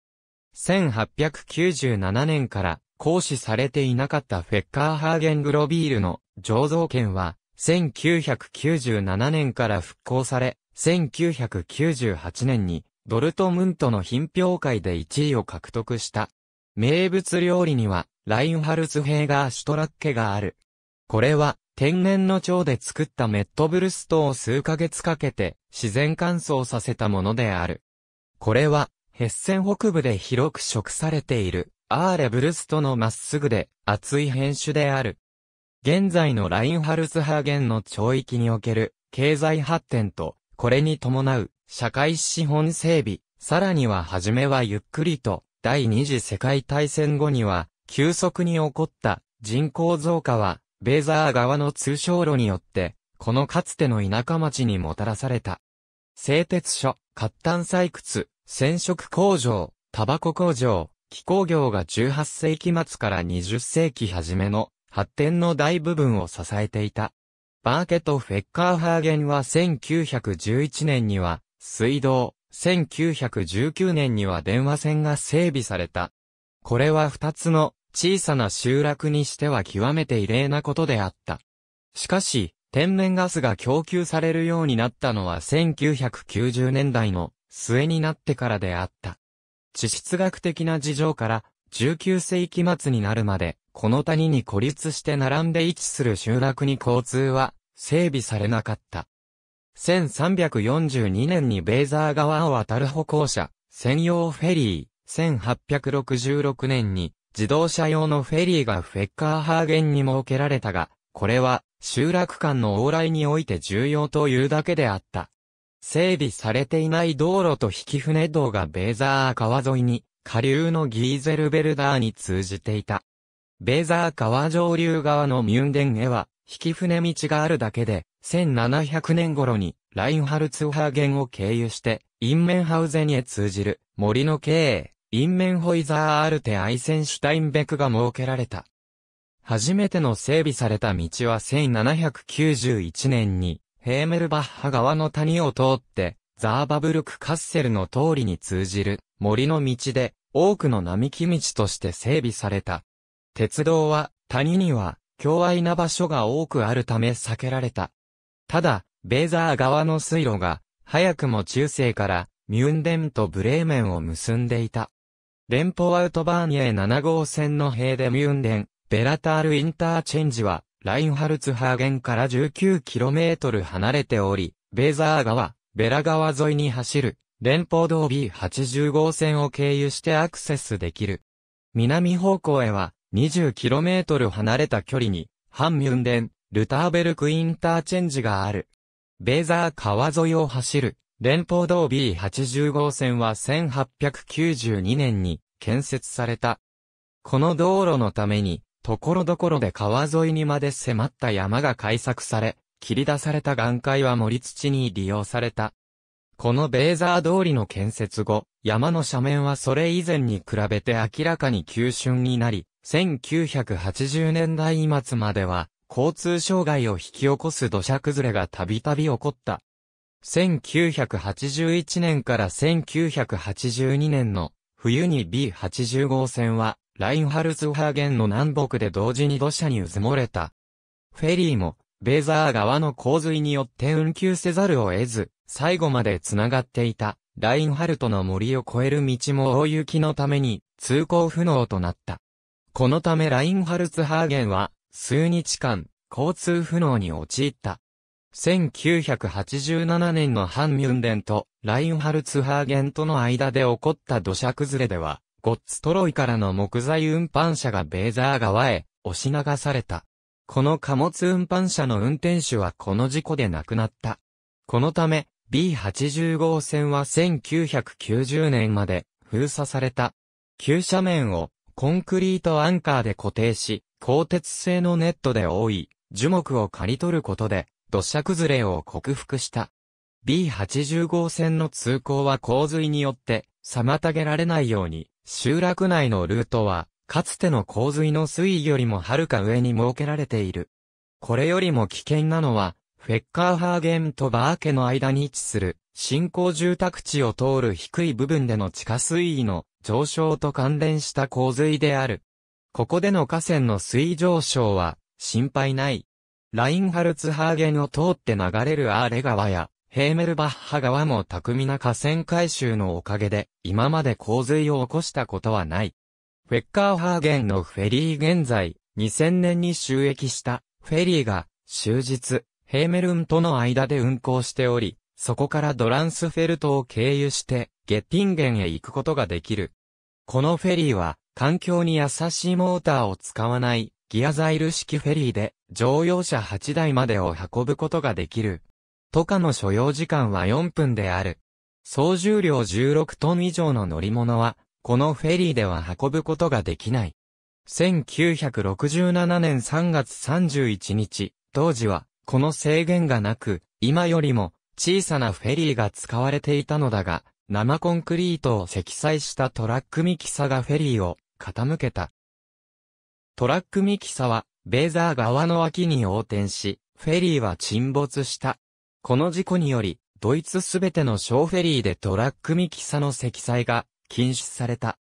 1897年から行使されていなかったフェッカーハーゲングロビールの醸造権は、1997年から復興され、1998年にドルトムントの品評会で1位を獲得した。名物料理には、ラインハルツヘーガーシュトラッケがある。これは、天然の蝶で作ったメットブルストを数ヶ月かけて、自然乾燥させたものである。これは、ヘッセン北部で広く食されている、アーレブルストのまっすぐで、厚い変種である。現在のラインハルスハーゲンの町域における、経済発展と、これに伴う、社会資本整備、さらには初めはゆっくりと、第二次世界大戦後には、急速に起こった人口増加は、ベーザー側の通商路によって、このかつての田舎町にもたらされた。製鉄所、活炭採掘、染色工場、タバコ工場、気工業が18世紀末から20世紀初めの発展の大部分を支えていた。バーケとフェッカーハーゲンは1911年には水道、1919年には電話線が整備された。これは二つの小さな集落にしては極めて異例なことであった。しかし、天然ガスが供給されるようになったのは1990年代の末になってからであった。地質学的な事情から、19世紀末になるまで、この谷に孤立して並んで位置する集落に交通は整備されなかった。1342年にベーザー川を渡る歩行者、専用フェリー、1866年に自動車用のフェリーがフェッカーハーゲンに設けられたが、これは集落間の往来において重要というだけであった。整備されていない道路と引き船道がベーザー川沿いに、下流のギーゼルベルダーに通じていた。ベーザー川上流側のミュンデンへは、引き船道があるだけで、1700年頃に、ラインハルツハーゲンを経由して、インメンハウゼンへ通じる、森の経営、インメンホイザーアルテアイセンシュタインベクが設けられた。初めての整備された道は1791年に、ヘーメルバッハ側の谷を通って、ザーバブルク・カッセルの通りに通じる森の道で多くの並木道として整備された。鉄道は谷には強愛な場所が多くあるため避けられた。ただ、ベーザー側の水路が早くも中世からミュンデンとブレーメンを結んでいた。連邦アウトバーニエ7号線の塀でミュンデン、ベラタールインターチェンジはラインハルツハーゲンから 19km 離れており、ベーザー川、ベラ川沿いに走る、連邦道 B80 号線を経由してアクセスできる。南方向へは、20km 離れた距離に、ハンミュンデン、ルターベルクインターチェンジがある。ベーザー川沿いを走る、連邦道 B80 号線は1892年に建設された。この道路のために、ところどころで川沿いにまで迫った山が開削され、切り出された岩塊は森土に利用された。このベーザー通りの建設後、山の斜面はそれ以前に比べて明らかに急峻になり、1980年代末までは、交通障害を引き起こす土砂崩れがたびたび起こった。1981年から1982年の冬に B80 号線はラインハルツハーゲンの南北で同時に土砂に渦漏もれた。フェリーも、ベーザー川の洪水によって運休せざるを得ず、最後まで繋がっていた、ラインハルトの森を越える道も大雪のために、通行不能となった。このためラインハルツハーゲンは、数日間、交通不能に陥った。1987年のハンミュンデンとラインハルツハーゲンとの間で起こった土砂崩れでは、ゴッツトロイからの木材運搬車がベーザー側へ押し流された。この貨物運搬車の運転手はこの事故で亡くなった。このため、B80 号線は1990年まで封鎖された。急斜面をコンクリートアンカーで固定し、鋼鉄製のネットで覆い、樹木を刈り取ることで土砂崩れを克服した。B80 号線の通行は洪水によって妨げられないように集落内のルートは、かつての洪水の水位よりもはるか上に設けられている。これよりも危険なのは、フェッカーハーゲンとバー家の間に位置する、新興住宅地を通る低い部分での地下水位の上昇と関連した洪水である。ここでの河川の水位上昇は、心配ない。ラインハルツハーゲンを通って流れるアーレ川や、ヘーメルバッハ川も巧みな河川改修のおかげで、今まで洪水を起こしたことはない。フェッカーハーゲンのフェリー現在、2000年に収益したフェリーが、終日、ヘーメルンとの間で運行しており、そこからドランスフェルトを経由して、ゲッティンゲンへ行くことができる。このフェリーは、環境に優しいモーターを使わない、ギアザイル式フェリーで、乗用車8台までを運ぶことができる。都下の所要時間は4分である。総重量16トン以上の乗り物は、このフェリーでは運ぶことができない。1967年3月31日、当時は、この制限がなく、今よりも、小さなフェリーが使われていたのだが、生コンクリートを積載したトラックミキサがフェリーを傾けた。トラックミキサは、ベーザー側の脇に横転し、フェリーは沈没した。この事故により、ドイツすべての小フェリーでトラックミキサの積載が禁止された。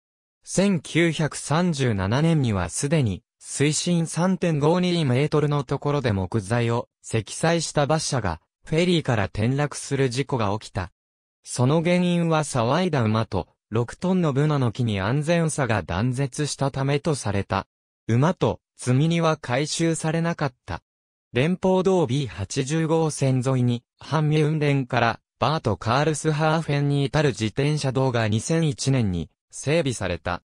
1937年にはすでに水深3.52メートルのところで木材を積載した馬車がフェリーから転落する事故が起きた。その原因は騒いだ馬と6トンのブナの木に安全差が断絶したためとされた。馬と積み荷は回収されなかった。連邦道 B85 線沿いにハンミュンデンからバート・カールスハーフェンに至る自転車道が2001年に整備された。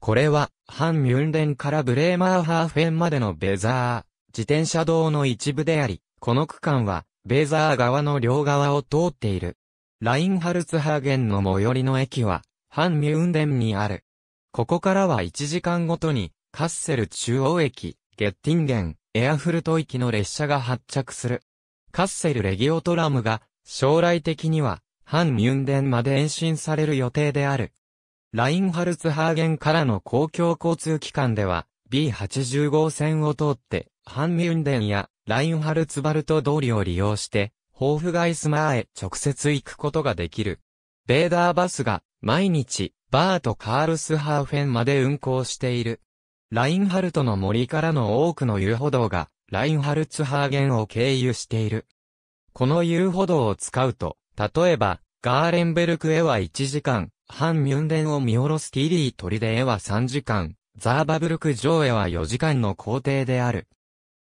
これは、ハンミュンデンからブレーマーハーフェンまでのベザー、自転車道の一部であり、この区間は、ベザー側の両側を通っている。ラインハルツハーゲンの最寄りの駅は、ハンミュンデンにある。ここからは1時間ごとに、カッセル中央駅、ゲッティンゲン、エアフルト行きの列車が発着する。カッセルレギオトラムが、将来的には、反ミュンデンまで延伸される予定である。ラインハルツハーゲンからの公共交通機関では、B80 号線を通って、ハンミュンデンやラインハルツバルト通りを利用して、ホーフガイスマーへ直接行くことができる。ベーダーバスが毎日バーとカールスハーフェンまで運行している。ラインハルトの森からの多くの遊歩道がラインハルツハーゲンを経由している。この遊歩道を使うと、例えば、ガーレンベルクへは1時間、ハンミュンデンを見下ろすティリー砦へは3時間、ザーバブルク城へは4時間の行程である。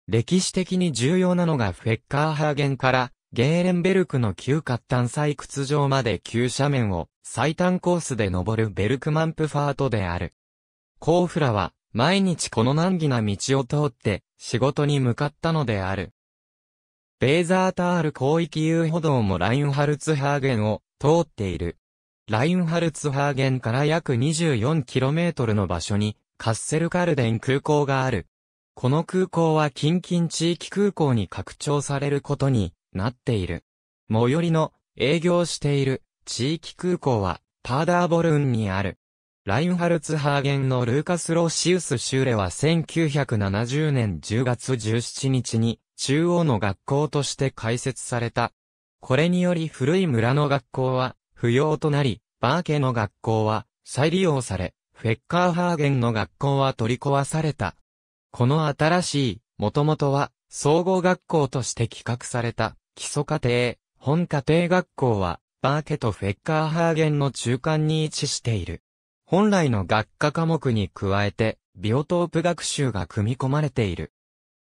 歴史的に重要なのがフェッカーハーゲンから、ゲーレンベルクの旧活炭採掘場まで急斜面を最短コースで登るベルクマンプファートである。コーフラは、毎日この難儀な道を通って、仕事に向かったのである。ベーザータール広域遊歩道もラインハルツハーゲンを通っている。ラインハルツハーゲンから約 24km の場所にカッセルカルデン空港がある。この空港は近近地域空港に拡張されることになっている。最寄りの営業している地域空港はパーダーボルンにある。ラインハルツハーゲンのルーカス・ロシウス・シューレは1970年10月17日に中央の学校として開設された。これにより古い村の学校は不要となり、バーケの学校は再利用され、フェッカーハーゲンの学校は取り壊された。この新しい、もともとは総合学校として企画された基礎家庭、本家庭学校はバーケとフェッカーハーゲンの中間に位置している。本来の学科科目に加えて、ビオトープ学習が組み込まれている。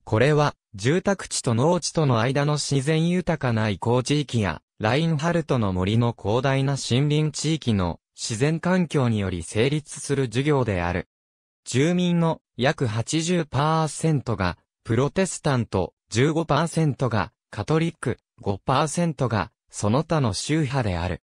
これは、住宅地と農地との間の自然豊かな移行地域や、ラインハルトの森の広大な森林地域の自然環境により成立する授業である。住民の約80%がプロテスタント、15%がカトリック、5%がその他の宗派である。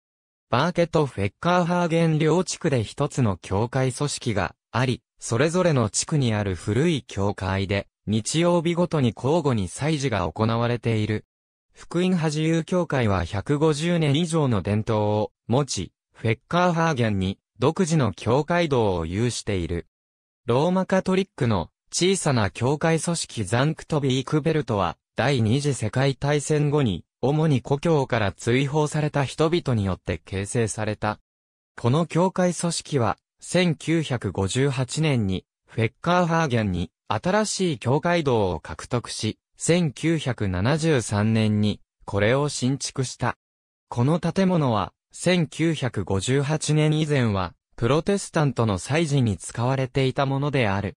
バーケとフェッカーハーゲン両地区で一つの教会組織があり、それぞれの地区にある古い教会で、日曜日ごとに交互に祭事が行われている。福音派自由教会は150年以上の伝統を持ち、フェッカーハーゲンに独自の教会道を有している。ローマカトリックの小さな教会組織ザンクトビークベルトは第二次世界大戦後に主に故郷から追放された人々によって形成された。この教会組織は、1958年に、フェッカーハーゲンに新しい教会堂を獲得し、1973年にこれを新築した。この建物は、1958年以前は、プロテスタントの祭事に使われていたものである。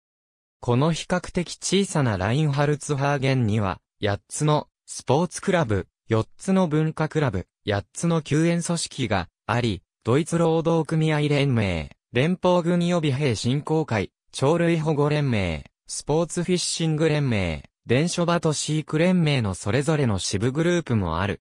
この比較的小さなラインハルツハーゲンには、8つのスポーツクラブ、4つの文化クラブ、8つの救援組織があり、ドイツ労働組合連盟、連邦軍予備兵振興会、鳥類保護連盟、スポーツフィッシング連盟、伝書場と飼育連盟のそれぞれの支部グループもある。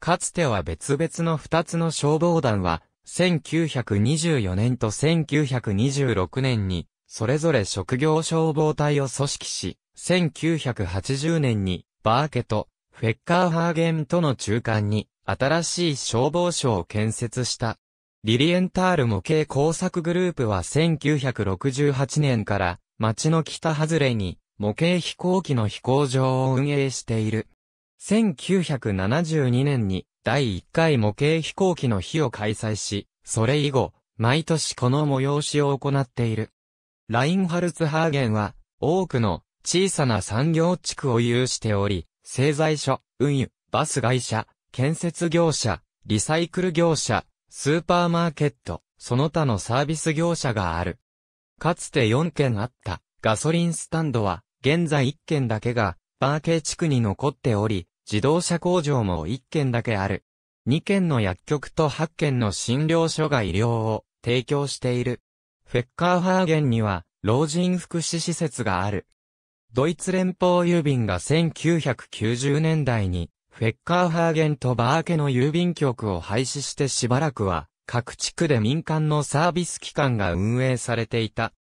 かつては別々の2つの消防団は、1924年と1926年に、それぞれ職業消防隊を組織し、1980年に、バーケとフェッカーハーゲンとの中間に、新しい消防署を建設した。リリエンタール模型工作グループは1968年から町の北外れに模型飛行機の飛行場を運営している。1972年に第1回模型飛行機の日を開催し、それ以後、毎年この催しを行っている。ラインハルツハーゲンは多くの小さな産業地区を有しており、製材所、運輸、バス会社、建設業者、リサイクル業者、スーパーマーケット、その他のサービス業者がある。かつて4軒あったガソリンスタンドは、現在1軒だけが、バーー地区に残っており、自動車工場も1軒だけある。2軒の薬局と8軒の診療所が医療を提供している。フェッカーハーゲンには、老人福祉施設がある。ドイツ連邦郵便が1990年代に、フェッカーハーゲンとバーケの郵便局を廃止してしばらくは、各地区で民間のサービス機関が運営されていた。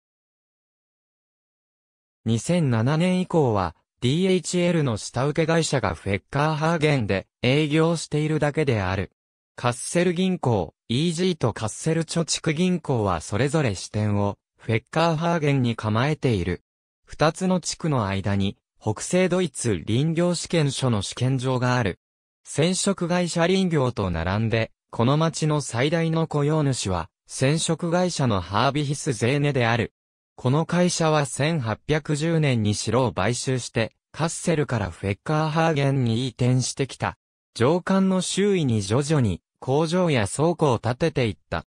2007年以降は、DHL の下請け会社がフェッカーハーゲンで営業しているだけである。カッセル銀行、EG とカッセル貯蓄銀行はそれぞれ支店をフェッカーハーゲンに構えている。二つの地区の間に、北西ドイツ林業試験所の試験場がある。染色会社林業と並んで、この町の最大の雇用主は、染色会社のハービヒスゼーネである。この会社は1810年に城を買収して、カッセルからフェッカーハーゲンに移転してきた。上官の周囲に徐々に工場や倉庫を建てていった。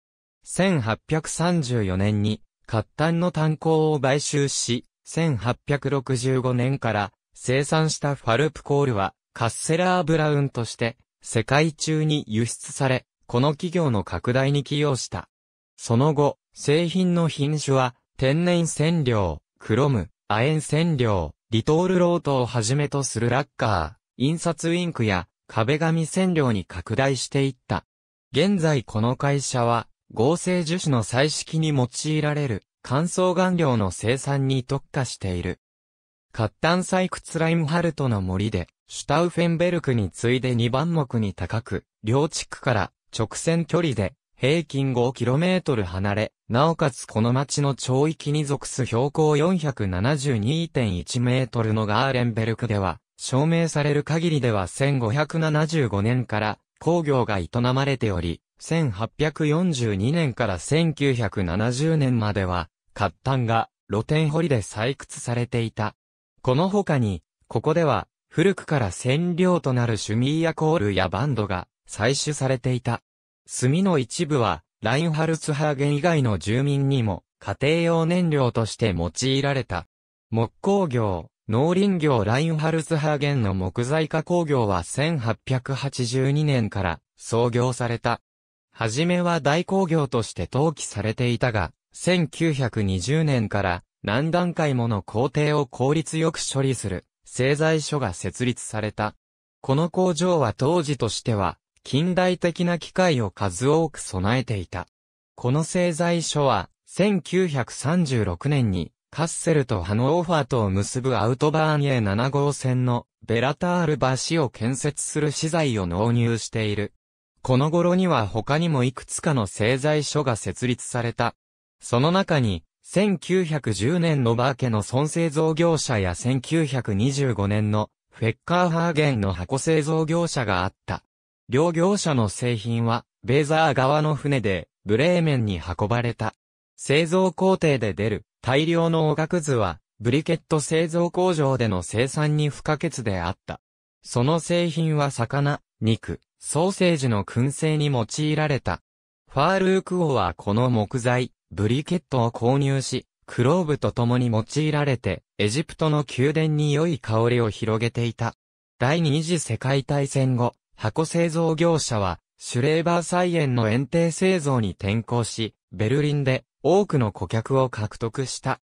1834年に、活端の炭鉱を買収し、1865年から生産したファルプコールはカッセラーブラウンとして世界中に輸出され、この企業の拡大に寄与した。その後、製品の品種は天然染料、クロム、亜鉛染料、リトールロートをはじめとするラッカー、印刷インクや壁紙染料に拡大していった。現在この会社は合成樹脂の彩色に用いられる乾燥顔料の生産に特化している。カッタン採掘ライムハルトの森で、シュタウフェンベルクに次いで2番目に高く、両地区から直線距離で平均 5km 離れ、なおかつこの町の町域に属す標高472.1メートルのガーレンベルクでは、証明される限りでは1575年から工業が営まれており、1842年から1970年までは、活炭が露天掘りで採掘されていた。この他に、ここでは、古くから染料となるシュミーヤコールやバンドが採取されていた。炭の一部は、ラインハルツハーゲン以外の住民にも、家庭用燃料として用いられた。木工業、農林業ラインハルツハーゲンの木材加工業は1882年から創業された。はじめは大工業として登記されていたが、1920年から何段階もの工程を効率よく処理する製材所が設立された。この工場は当時としては近代的な機械を数多く備えていた。この製材所は1936年にカッセルとハノーファーとを結ぶアウトバーン A7 号線のベラタール橋を建設する資材を納入している。この頃には他にもいくつかの製材所が設立された。その中に、1910年のバーケの孫製造業者や1925年のフェッカーハーゲンの箱製造業者があった。両業者の製品は、ベーザー側の船で、ブレーメンに運ばれた。製造工程で出る大量のおがくずは、ブリケット製造工場での生産に不可欠であった。その製品は魚、肉、ソーセージの燻製に用いられた。ファールーク王はこの木材、ブリケットを購入し、クローブと共に用いられて、エジプトの宮殿に良い香りを広げていた。第二次世界大戦後、箱製造業者は、シュレーバー菜園の園庭製造に転向し、ベルリンで多くの顧客を獲得した。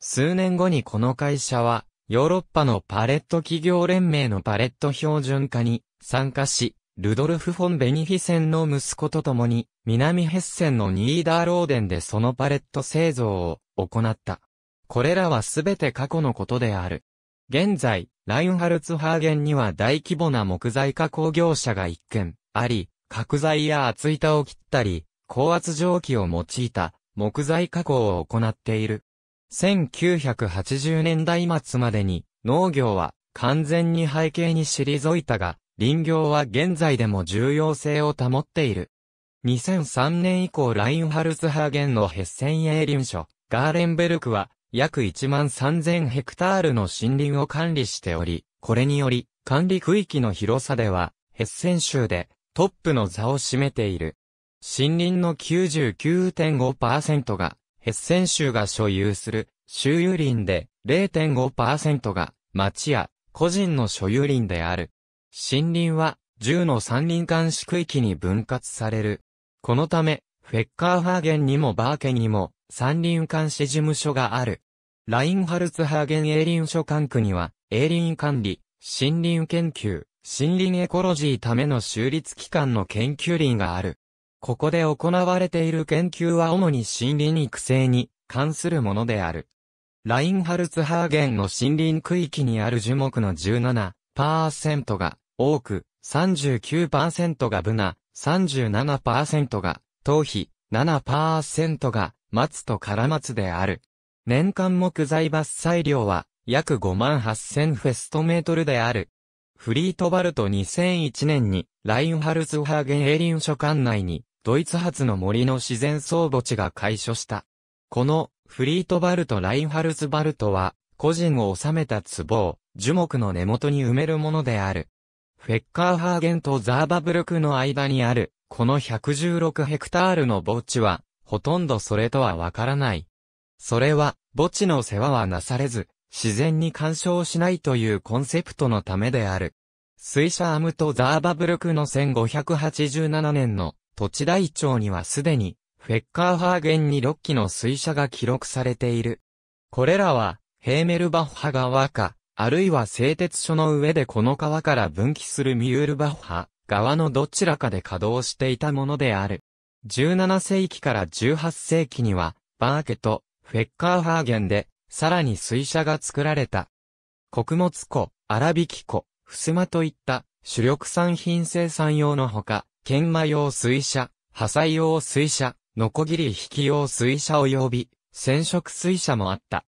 数年後にこの会社は、ヨーロッパのパレット企業連盟のパレット標準化に参加し、ルドルフ・フォン・ベニヒセンの息子と共に、南ヘッセンのニーダーローデンでそのパレット製造を行った。これらはすべて過去のことである。現在、ラインハルツハーゲンには大規模な木材加工業者が一軒あり、角材や厚板を切ったり、高圧蒸気を用いた木材加工を行っている。1980年代末までに農業は完全に背景に退いたが、林業は現在でも重要性を保っている。2003年以降ラインハルツハーゲンのヘッセンエーリン所、ガーレンベルクは約1万3000ヘクタールの森林を管理しており、これにより管理区域の広さではヘッセン州でトップの座を占めている。森林の99.5%がヘッセン州が所有する周遊林で0.5%が町や個人の所有林である。森林は10の山林監視区域に分割される。このため、フェッカーハーゲンにもバーケにも山林監視事務所がある。ラインハルツハーゲン営林所管区には、営林管理、森林研究、森林エコロジーための州立機関の研究林がある。ここで行われている研究は主に森林育成に関するものである。ラインハルツハーゲンの森林区域にある樹木の17、38%が多く、39%がブナ、37%が頭皮、7%が松とカラマツである。年間木材伐採量は約5万8000フェストメートルである。フリートバルト2001年にラインハルツハーゲンエリン所管内にドイツ発の森の自然草墓地が開所した。このフリートバルト・ラインハルツバルトは個人を治めた壺を樹木の根元に埋めるものである。フェッカーハーゲンとザーバブルクの間にある、この116ヘクタールの墓地は、ほとんどそれとはわからない。それは、墓地の世話はなされず、自然に干渉しないというコンセプトのためである。水車アムとザーバブルクの1587年の土地台帳にはすでに、フェッカーハーゲンに6機の水車が記録されている。これらは、ヘーメルバッハ川か、あるいは製鉄所の上でこの川から分岐するミュールバッハ側のどちらかで稼働していたものである。17世紀から18世紀には、バーケとフェッカーハーゲンで、さらに水車が作られた。穀物庫、粗湖、き庫、襖といった主力産品生産用のほか、研磨用水車、破砕用水車、ノコギリ引き用水車及び染色水車もあった。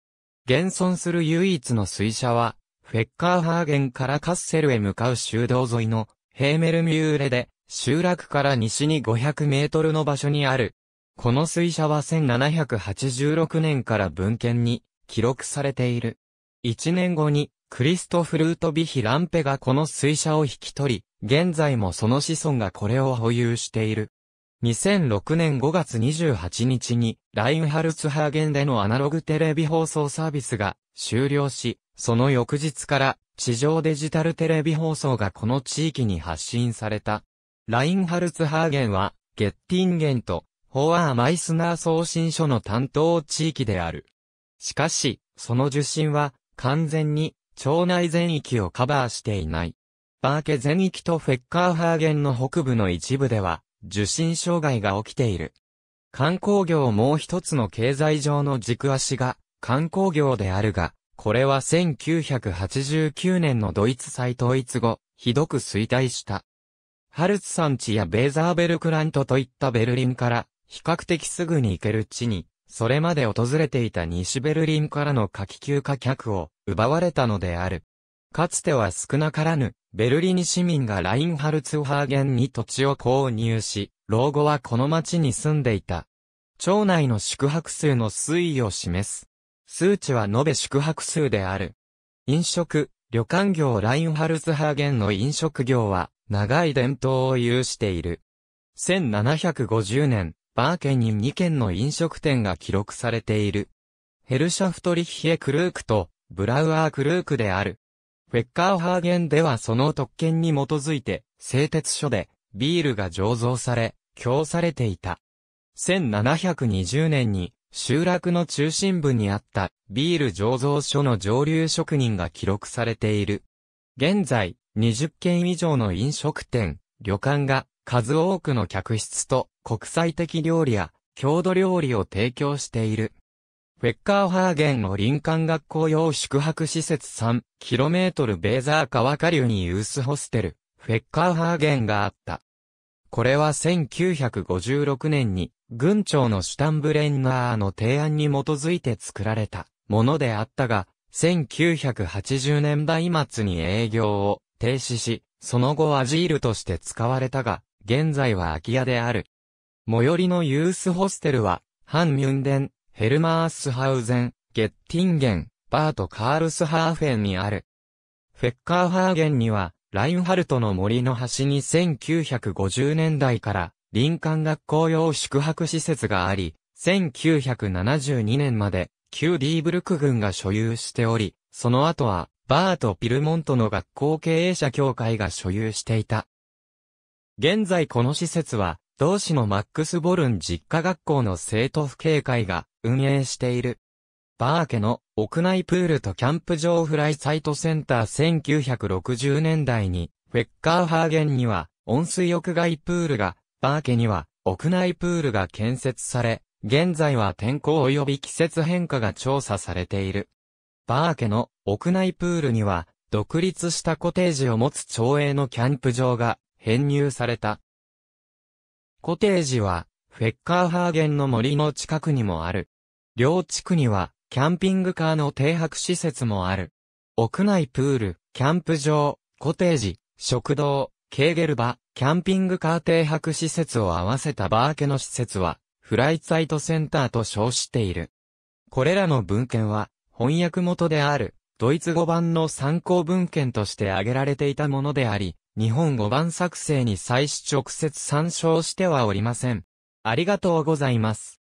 現存する唯一の水車は、フェッカーハーゲンからカッセルへ向かう修道沿いのヘーメルミューレで、集落から西に500メートルの場所にある。この水車は1786年から文献に記録されている。1年後にクリストフルート・ビヒ・ランペがこの水車を引き取り、現在もその子孫がこれを保有している。2006年5月28日に、ラインハルツハーゲンでのアナログテレビ放送サービスが終了し、その翌日から地上デジタルテレビ放送がこの地域に発信された。ラインハルツハーゲンは、ゲッティンゲンと、ホアーマイスナー送信所の担当地域である。しかし、その受信は、完全に、町内全域をカバーしていない。バーケ全域とフェッカーハーゲンの北部の一部では、受信障害が起きている。観光業もう一つの経済上の軸足が観光業であるが、これは1989年のドイツ再統一後、ひどく衰退した。ハルツ山地やベーザーベルクラントといったベルリンから比較的すぐに行ける地に、それまで訪れていた西ベルリンからの夏季休暇客を奪われたのである。かつては少なからぬ、ベルリン市民がラインハルツハーゲンに土地を購入し、老後はこの町に住んでいた。町内の宿泊数の推移を示す。数値は延べ宿泊数である。飲食、旅館業ラインハルツハーゲンの飲食業は、長い伝統を有している。1750年、バーケンに2軒の飲食店が記録されている。ヘルシャフトリッヒエクルークと、ブラウアークルークである。フェッカーハーゲンではその特権に基づいて、製鉄所でビールが醸造され、供されていた。1720年に集落の中心部にあったビール醸造所の上流職人が記録されている。現在、20軒以上の飲食店、旅館が数多くの客室と国際的料理や郷土料理を提供している。フェッカーハーゲンの林間学校用宿泊施設 3km ベーザー川下流にユースホステル、フェッカーハーゲンがあった。これは1956年に、軍庁のシュタンブレンナーの提案に基づいて作られたものであったが、1980年代末に営業を停止し、その後アジールとして使われたが、現在は空き家である。最寄りのユースホステルは、ハンミュンデン、ヘルマースハウゼン、ゲッティンゲン、バート・カールスハーフェンにある。フェッカーハーゲンには、ラインハルトの森の端に1950年代から林間学校用宿泊施設があり、1972年まで旧ディーブルク軍が所有しており、その後はバーとピルモントの学校経営者協会が所有していた。現在この施設は、同市のマックス・ボルン実家学校の生徒府警会が運営している。バー家の屋内プールとキャンプ場フライサイトセンター1960年代に、フェッカーハーゲンには温水屋外プールが、バー家には屋内プールが建設され、現在は天候及び季節変化が調査されている。バー家の屋内プールには、独立したコテージを持つ町営のキャンプ場が編入された。コテージは、フェッカーハーゲンの森の近くにもある。両地区には、キャンピングカーの停泊施設もある。屋内プール、キャンプ場、コテージ、食堂、ケーゲルバ、キャンピングカー停泊施設を合わせたバーケの施設は、フライツサイトセンターと称している。これらの文献は、翻訳元である、ドイツ語版の参考文献として挙げられていたものであり、日本語版作成に際し直接参照してはおりません。ありがとうございます。